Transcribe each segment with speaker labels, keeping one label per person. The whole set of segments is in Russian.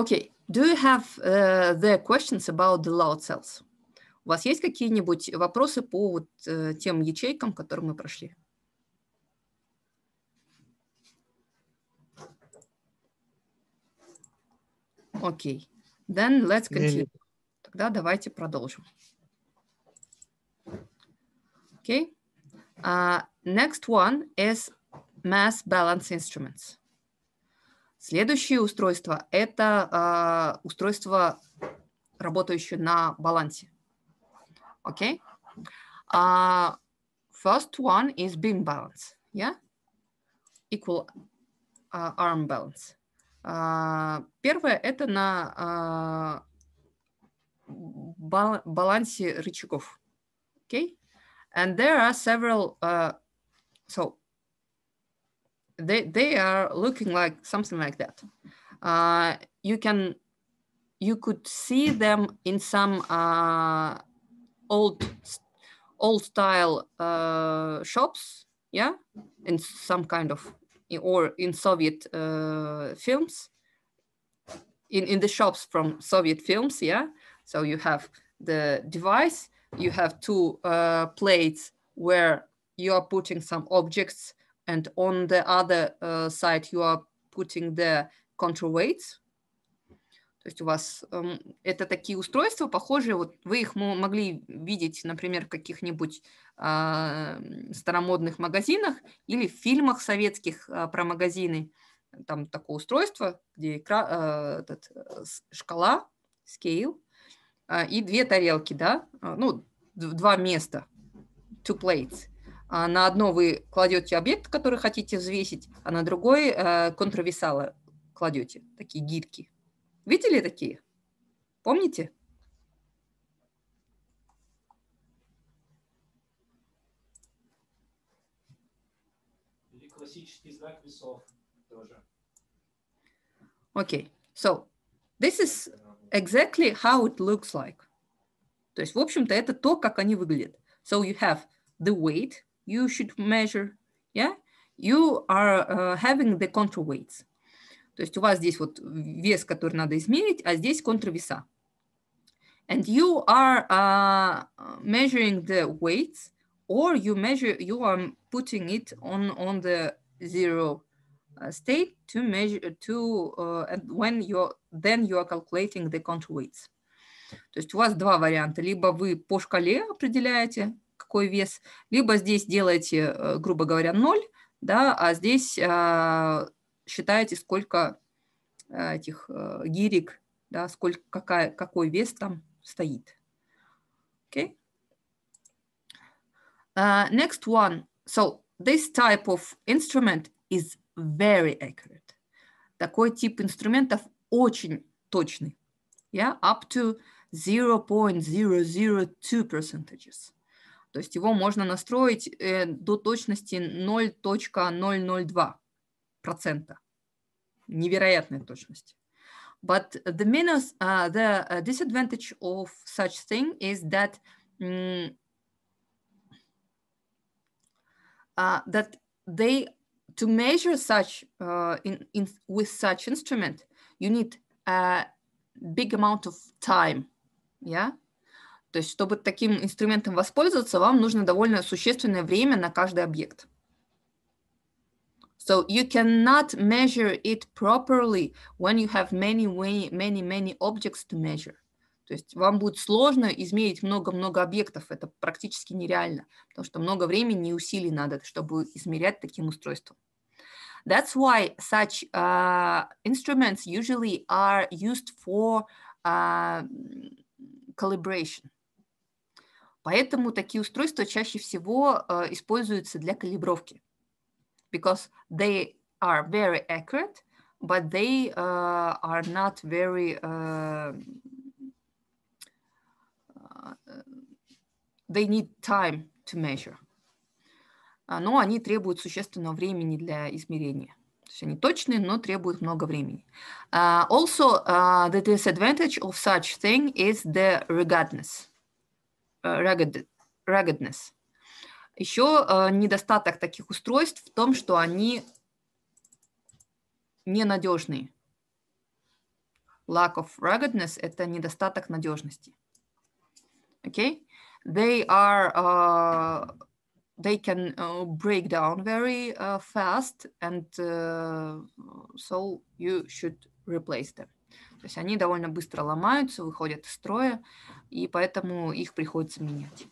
Speaker 1: Окей. Okay. Do you have uh, the questions about the load cells? У вас есть какие-нибудь вопросы по вот, uh, тем ячейкам, которые мы прошли? Окей. Okay. Then let's continue. Тогда давайте продолжим. Окей. Okay. Uh, next one is mass balance instruments. Следующее устройство – это э, устройство, работающее на балансе. Окей? Okay? А, uh, first one is beam balance, yeah? Equal uh, arm balance. Uh, первое – это на uh, бал балансе рычагов. Okay? And there are several, uh, so they, they are looking like something like that. Uh, you can, you could see them in some uh, old, old style uh, shops, yeah, in some kind of, or in Soviet uh, films, in, in the shops from Soviet films, yeah. So you have the device, you have two uh, plates where you are putting some objects And on the other uh, side, you are putting the counterweights. То есть у вас um, это такие устройства похожие, вот вы их могли видеть, например, в каких-нибудь uh, старомодных магазинах или в фильмах советских uh, про магазины. Там такое устройство, где экра, э, этот, шкала, scale, а, и две тарелки, да, ну, два места, two plates – а на одно вы кладете объект, который хотите взвесить, а на другой э, контравесалы кладете, такие гирки. Видели такие? Помните? Или классический знак весов тоже. Okay, so this is exactly how it looks like. То есть, в общем-то, это то, как они выглядят. So you have the weight, you should measure, yeah, you are uh, having the weights. То есть у вас здесь вот вес, который надо измерить, а здесь контравеса. And you are uh, measuring the weights, or you measure, you are putting it on, on the zero uh, state to measure to uh, and when you then you are calculating the weights. То есть у вас два варианта: либо вы по шкале определяете какой вес, либо здесь делаете, э, грубо говоря, 0, да, а здесь а, считаете, сколько э, этих а, гирек, да, сколько, какая, какой вес там стоит. Okay. Uh, а, next one. So this type of instrument is very accurate. Такой тип инструментов очень точный. Yeah, up to 0.002 percentages. То есть его можно настроить э, до точности 0.002%. Невероятная точность. But the minus, uh, the disadvantage of such thing is that uh, that they to measure such uh, in, in with such instrument, you need a big amount of time, yeah, то есть, чтобы таким инструментом воспользоваться, вам нужно довольно существенное время на каждый объект. So you cannot measure it properly when you have many, many, many, objects to measure. То есть вам будет сложно измерить много-много объектов, это практически нереально, потому что много времени и усилий надо, чтобы измерять таким устройством. That's why such uh, instruments usually are used for uh, calibration. Поэтому такие устройства чаще всего э, используются для калибровки. Because they are very accurate, but they uh, are not very... Uh, they need time to measure. А, но они требуют существенного времени для измерения. То есть они точные, но требуют много времени. Uh, also, uh, the disadvantage of such thing is the regardless. Э, ragged, raggedness. Еще э, недостаток таких устройств в том, что они ненадежные. Lack of ruggedness – это недостаток надежности. Okay? They are, uh, they can uh, break down very uh, fast, and uh, so you should replace them. То есть они довольно быстро ломаются, выходят из строя, и поэтому их приходится менять.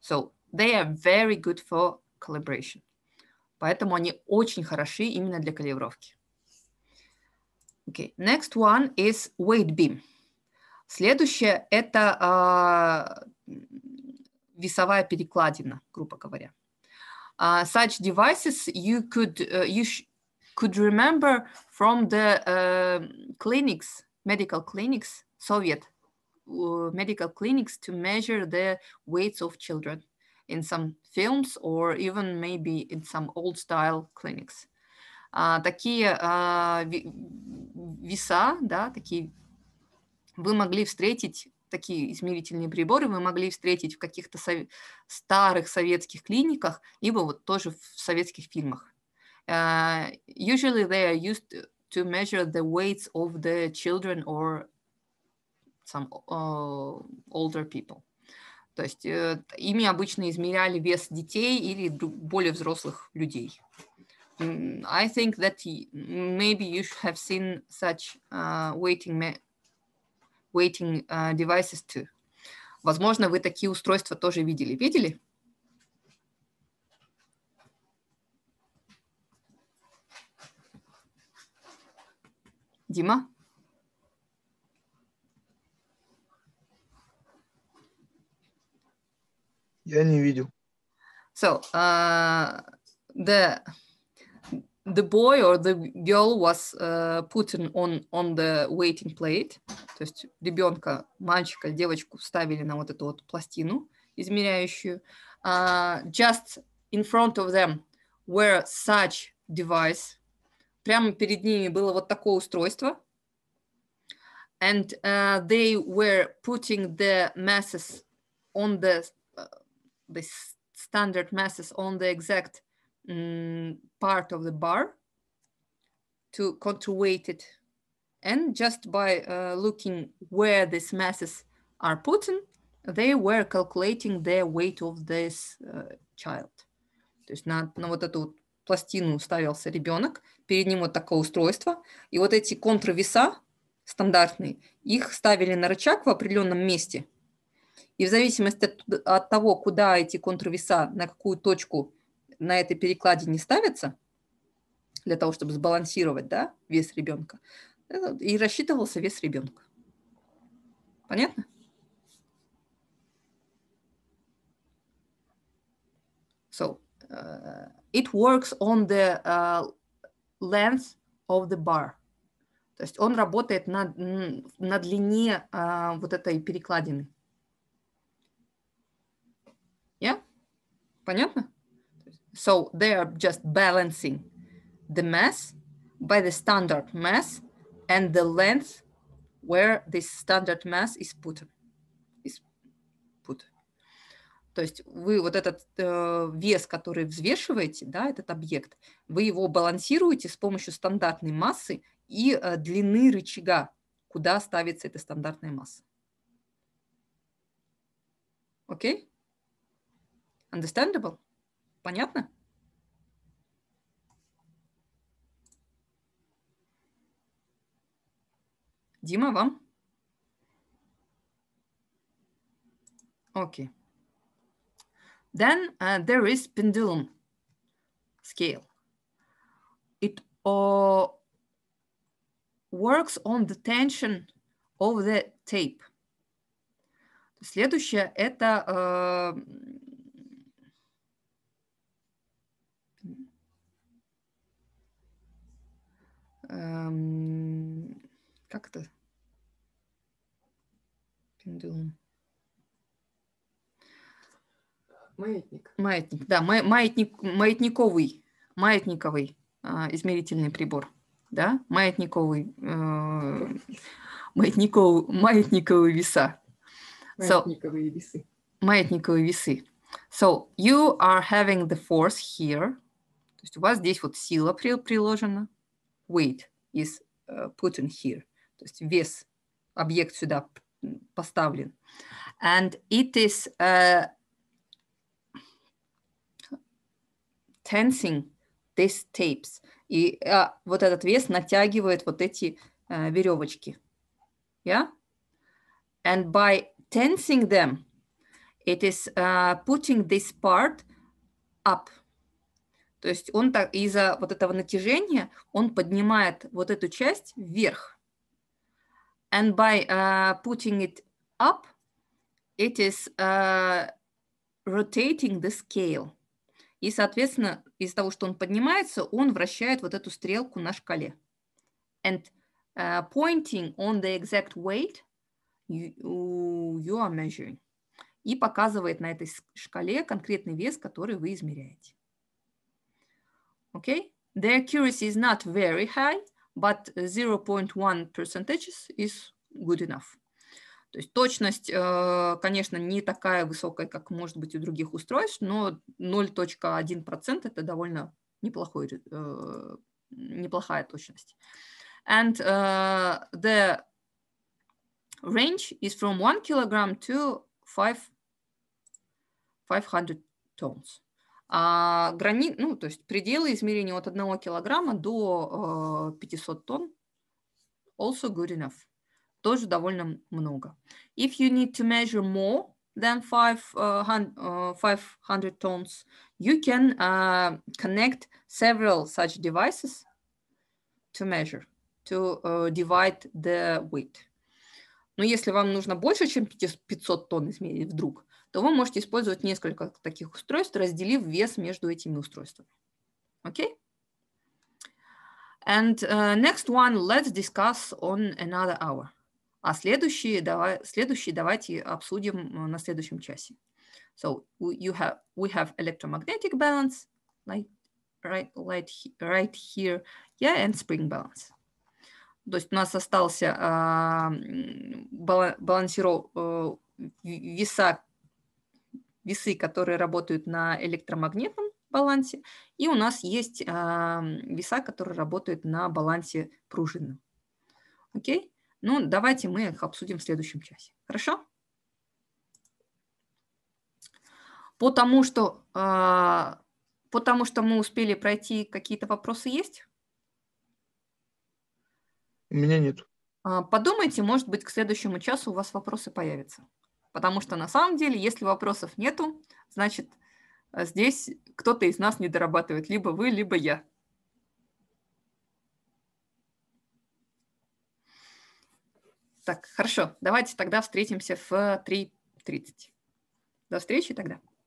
Speaker 1: So they are very good for calibration. Поэтому они очень хороши именно для калибровки. Okay. Next one is weight beam. Следующее – это э, весовая перекладина, грубо говоря. Uh, such devices you could, uh, you could remember from the uh, clinics, medical clinics, Soviet medical clinics to measure the weights of children in some films or even maybe in some old style clinics. А, такие а, веса, да, такие вы могли встретить такие измерительные приборы вы могли встретить в каких-то сов... старых советских клиниках, либо вот тоже в советских фильмах. Uh, usually they are used to measure the weights of the children or some э, older people. То есть э, ими обычно измеряли вес детей или более взрослых людей. I think that maybe you have seen such uh, waiting weighting uh, devices too. Возможно, вы такие устройства тоже видели. Видели? Дима? Я не видел. So, uh, the the boy or the girl was uh, put on on the waiting plate. То есть ребенка, мальчика, девочку ставили на вот эту вот пластину измеряющую. Uh, just in front of them were such device. Прямо перед ними было вот такое устройство. And uh, they were putting the masses on the the standard masses on the exact um, part of the bar to counterweight it. And just by uh, looking where these masses are put in, they were calculating the weight of this uh, child. То есть на, на вот эту вот пластину ставился ребенок, перед ним вот такое устройство, и вот эти контрвеса стандартные, их ставили на рычаг в определенном месте – и в зависимости от, от того, куда эти контрвеса, на какую точку на этой перекладине ставятся, для того, чтобы сбалансировать да, вес ребенка, э, и рассчитывался вес ребенка. Понятно? So, uh, it works on the uh, length of the bar. То есть он работает на, на длине uh, вот этой перекладины. Понятно? So they are just balancing the mass by the standard mass and the length where this standard mass is put. Is put. То есть вы вот этот э, вес, который взвешиваете, да, этот объект, вы его балансируете с помощью стандартной массы и э, длины рычага, куда ставится эта стандартная масса. Окей? Okay? Understandable? Понятно? Дима, вам? Okay. Then uh, there is pendulum scale. It uh, works on the tension of the tape. Следующее – это uh, эм, как это? Пендулум. Маятник. Маятник, да, май, маятник, маятниковый, маятниковый э, измерительный прибор, да, маятниковый, э, маятников, маятниковые веса. Маятниковые so, весы. Маятниковые весы. So, you are having the force here. То есть у вас здесь вот сила приложена. weight is э, put in here. То есть вес, объект сюда поставлен. And it is э, tensing these tapes. И а, э, вот этот вес натягивает вот эти а, веревочки. Yeah? And by tensing them, it is uh, putting this part up. То есть он так, из-за вот этого натяжения он поднимает вот эту часть вверх. And by uh, putting it up, it is uh, rotating the scale. И, соответственно, из-за того, что он поднимается, он вращает вот эту стрелку на шкале. And uh, pointing on the exact weight you, you are measuring. И показывает на этой шкале конкретный вес, который вы измеряете okay? The accuracy is not very high, but 0.1 э, percentages is good enough. То есть точность, э, конечно, не такая высокая, как может быть у других устройств, но 0.1% это довольно неплохой, э, неплохая точность. And uh, the range is from 1 kilogram to 5, 500 tons. А грани... ну, то есть пределы измерения от 1 килограмма до 500 э, тонн also good enough. Тоже довольно много. If you need to measure more than 500 э, э, tons, you can connect several such devices to measure, to divide the weight. Но если вам нужно больше, чем 500 тонн измерить вдруг, то вы можете использовать несколько таких устройств, разделив вес между этими устройствами. Okay? And uh, next one, let's discuss on another hour. А следующие, давай, следующие, давайте обсудим э, на следующем часе. So you have, we have electromagnetic balance, like right, right, right here, yeah, and spring balance. То есть у нас остался э, балансиров э, веса весы, которые работают на электромагнитном балансе, и у нас есть веса, которые работают на балансе пружины. Окей? Ну, давайте мы их обсудим в следующем часе. Хорошо? Потому что, а, потому что мы успели пройти, какие-то вопросы есть? У меня нет. А, подумайте, может быть, к следующему часу у вас вопросы появятся. Потому что на самом деле, если вопросов нету, значит, э, здесь кто-то из нас не дорабатывает, либо вы, либо я. Так, хорошо, давайте тогда встретимся в 3.30. До встречи тогда.